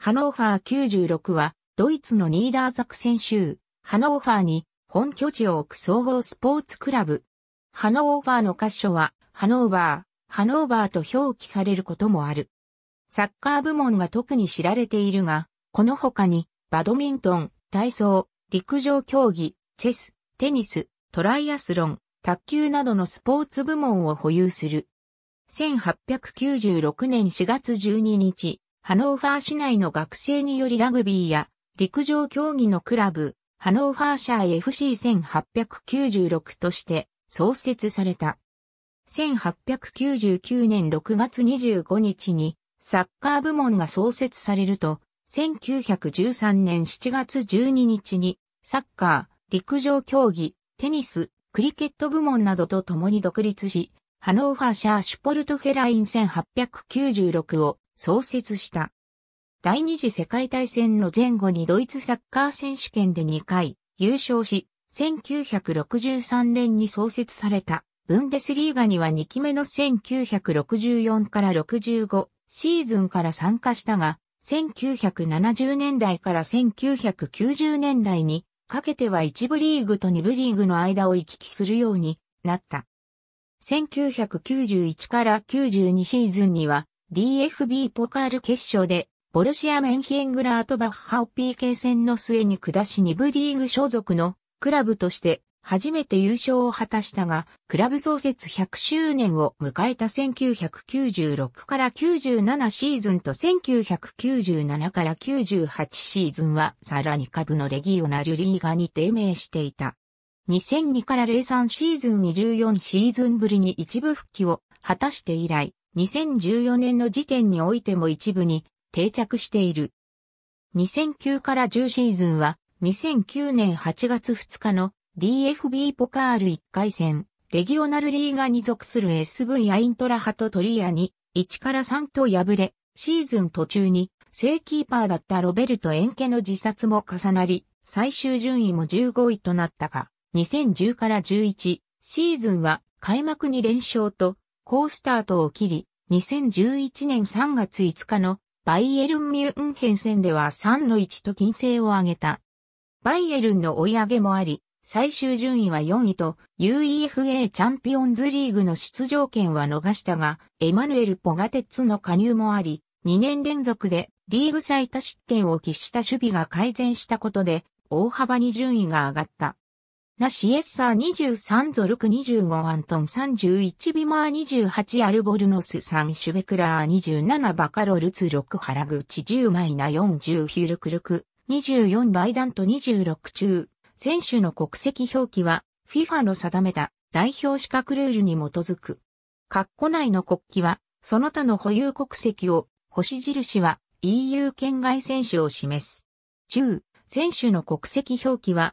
ハノーファー96は、ドイツのニーダーザク選手、ハノーファーに本拠地を置く総合スポーツクラブ。ハノーファーの箇所は、ハノーバー、ハノーバーと表記されることもある。サッカー部門が特に知られているが、この他に、バドミントン、体操、陸上競技、チェス、テニス、トライアスロン、卓球などのスポーツ部門を保有する。1896年4月12日、ハノーファー市内の学生によりラグビーや陸上競技のクラブ、ハノーファーシャー FC1896 として創設された。1899年6月25日にサッカー部門が創設されると、1913年7月12日にサッカー、陸上競技、テニス、クリケット部門などと共に独立し、ハノーファーシャーシュポルトフェライン1896を創設した。第二次世界大戦の前後にドイツサッカー選手権で2回優勝し、1963年に創設されたブンデスリーガには2期目の1964から65シーズンから参加したが、1970年代から1990年代にかけては1部リーグと2部リーグの間を行き来するようになった。1991から92シーズンには DFB ポカール決勝で、ボルシア・メンヒエングラートバッハを PK 戦の末に下し2部リーグ所属のクラブとして初めて優勝を果たしたが、クラブ創設100周年を迎えた1996から97シーズンと1997から98シーズンはさらに下部のレギオナルリーガに低迷していた。2002から03シーズン24シーズンぶりに一部復帰を果たして以来、2014年の時点においても一部に定着している。2009から10シーズンは2009年8月2日の DFB ポカール1回戦、レギオナルリーガに属する SV アイントラハトトリアに1から3と敗れ、シーズン途中に正キーパーだったロベルト・エンケの自殺も重なり、最終順位も15位となったが、2010から11シーズンは開幕に連勝と好スタートを切り、2011年3月5日のバイエルン・ミュンヘン戦では3の1と金星を挙げた。バイエルンの追い上げもあり、最終順位は4位と UEFA チャンピオンズリーグの出場権は逃したが、エマヌエル・ポガテッツの加入もあり、2年連続でリーグ最多失点を喫した守備が改善したことで、大幅に順位が上がった。ナシエッサー23ゾルク25アントン31ビマー28アルボルノス3シュベクラー27バカロルツ6グチ10マイナ40ヒュルクルク24バイダント26中選手の国籍表記は FIFA の定めた代表資格ルールに基づく。括弧内の国旗はその他の保有国籍を星印は EU 圏外選手を示す。中選手の国籍表記は